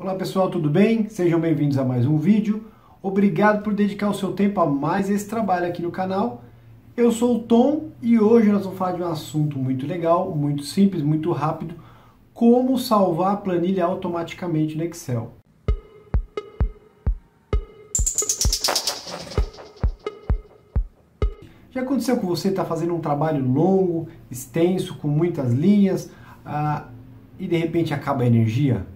Olá pessoal, tudo bem? Sejam bem-vindos a mais um vídeo. Obrigado por dedicar o seu tempo a mais esse trabalho aqui no canal. Eu sou o Tom e hoje nós vamos falar de um assunto muito legal, muito simples, muito rápido, como salvar a planilha automaticamente no Excel. Já aconteceu com você estar tá fazendo um trabalho longo, extenso, com muitas linhas, ah, e de repente acaba a energia?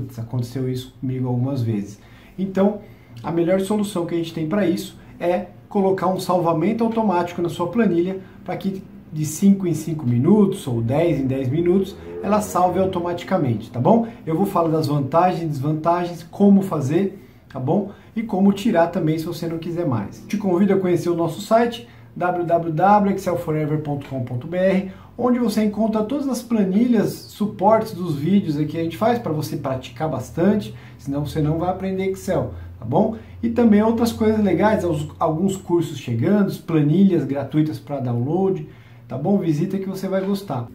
Putz, aconteceu isso comigo algumas vezes. Então, a melhor solução que a gente tem para isso é colocar um salvamento automático na sua planilha para que de 5 em 5 minutos ou 10 em 10 minutos ela salve automaticamente, tá bom? Eu vou falar das vantagens, desvantagens, como fazer, tá bom? E como tirar também se você não quiser mais. Te convido a conhecer o nosso site www.excelforever.com.br onde você encontra todas as planilhas, suportes dos vídeos aqui que a gente faz para você praticar bastante, senão você não vai aprender Excel, tá bom? E também outras coisas legais, alguns cursos chegando, planilhas gratuitas para download, tá bom? Visita que você vai gostar.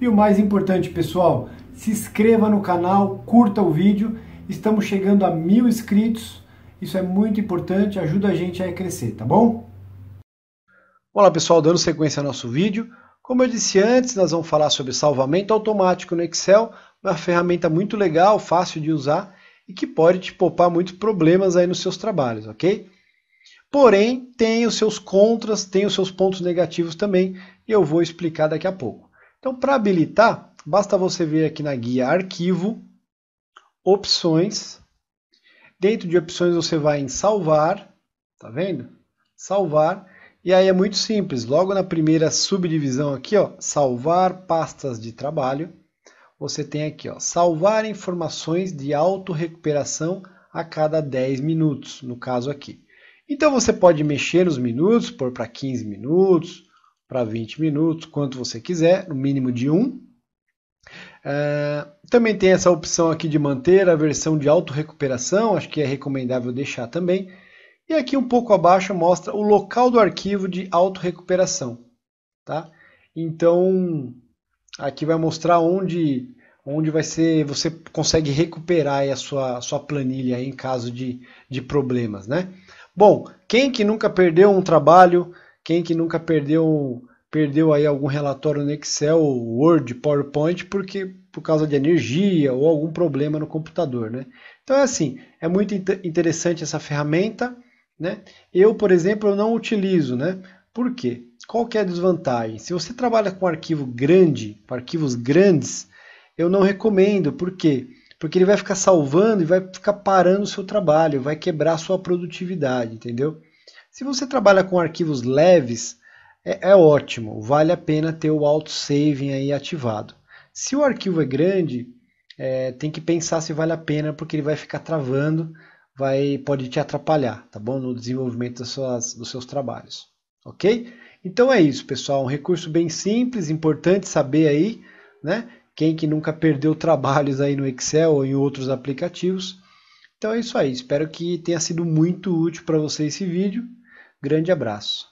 E o mais importante, pessoal, se inscreva no canal, curta o vídeo. Estamos chegando a mil inscritos. Isso é muito importante, ajuda a gente a crescer, tá bom? Olá pessoal, dando sequência ao nosso vídeo. Como eu disse antes, nós vamos falar sobre salvamento automático no Excel, uma ferramenta muito legal, fácil de usar e que pode te poupar muitos problemas aí nos seus trabalhos, ok? Porém, tem os seus contras, tem os seus pontos negativos também, e eu vou explicar daqui a pouco. Então, para habilitar, basta você vir aqui na guia Arquivo, Opções. Dentro de opções você vai em Salvar, tá vendo? Salvar e aí é muito simples, logo na primeira subdivisão aqui, ó, salvar pastas de trabalho, você tem aqui, ó, salvar informações de auto recuperação a cada 10 minutos, no caso aqui. Então você pode mexer nos minutos, pôr para 15 minutos, para 20 minutos, quanto você quiser, no mínimo de 1. Um. Uh, também tem essa opção aqui de manter a versão de auto recuperação. acho que é recomendável deixar também. E aqui um pouco abaixo mostra o local do arquivo de auto-recuperação, Tá? Então, aqui vai mostrar onde, onde vai ser, você consegue recuperar a sua, sua planilha em caso de, de problemas. Né? Bom, quem que nunca perdeu um trabalho, quem que nunca perdeu, perdeu aí algum relatório no Excel, Word, PowerPoint, porque por causa de energia ou algum problema no computador, né? Então é assim, é muito interessante essa ferramenta. Né? Eu, por exemplo, eu não utilizo, né? Por quê? Qual que é a desvantagem? Se você trabalha com arquivo grande, arquivos grandes, eu não recomendo. Por quê? Porque ele vai ficar salvando e vai ficar parando o seu trabalho, vai quebrar a sua produtividade, entendeu? Se você trabalha com arquivos leves, é, é ótimo, vale a pena ter o autosaving aí ativado. Se o arquivo é grande, é, tem que pensar se vale a pena, porque ele vai ficar travando, vai pode te atrapalhar, tá bom? No desenvolvimento das suas, dos seus trabalhos, ok? Então é isso, pessoal. Um recurso bem simples, importante saber aí, né? Quem que nunca perdeu trabalhos aí no Excel ou em outros aplicativos. Então é isso aí. Espero que tenha sido muito útil para você esse vídeo. Grande abraço.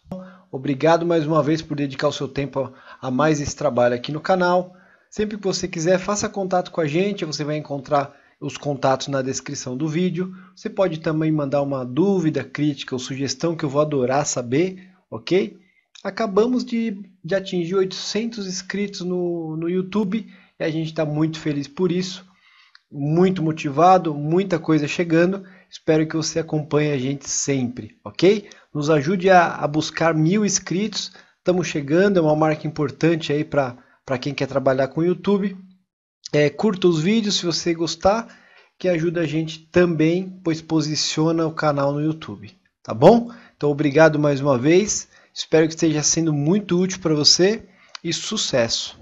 Obrigado mais uma vez por dedicar o seu tempo a mais esse trabalho aqui no canal. Sempre que você quiser, faça contato com a gente. Você vai encontrar os contatos na descrição do vídeo. Você pode também mandar uma dúvida, crítica ou sugestão que eu vou adorar saber, ok? Acabamos de, de atingir 800 inscritos no, no YouTube e a gente está muito feliz por isso, muito motivado, muita coisa chegando. Espero que você acompanhe a gente sempre, ok? Nos ajude a, a buscar mil inscritos. Estamos chegando, é uma marca importante aí para quem quer trabalhar com o YouTube. É, curta os vídeos se você gostar, que ajuda a gente também, pois posiciona o canal no YouTube. Tá bom? Então, obrigado mais uma vez. Espero que esteja sendo muito útil para você e sucesso!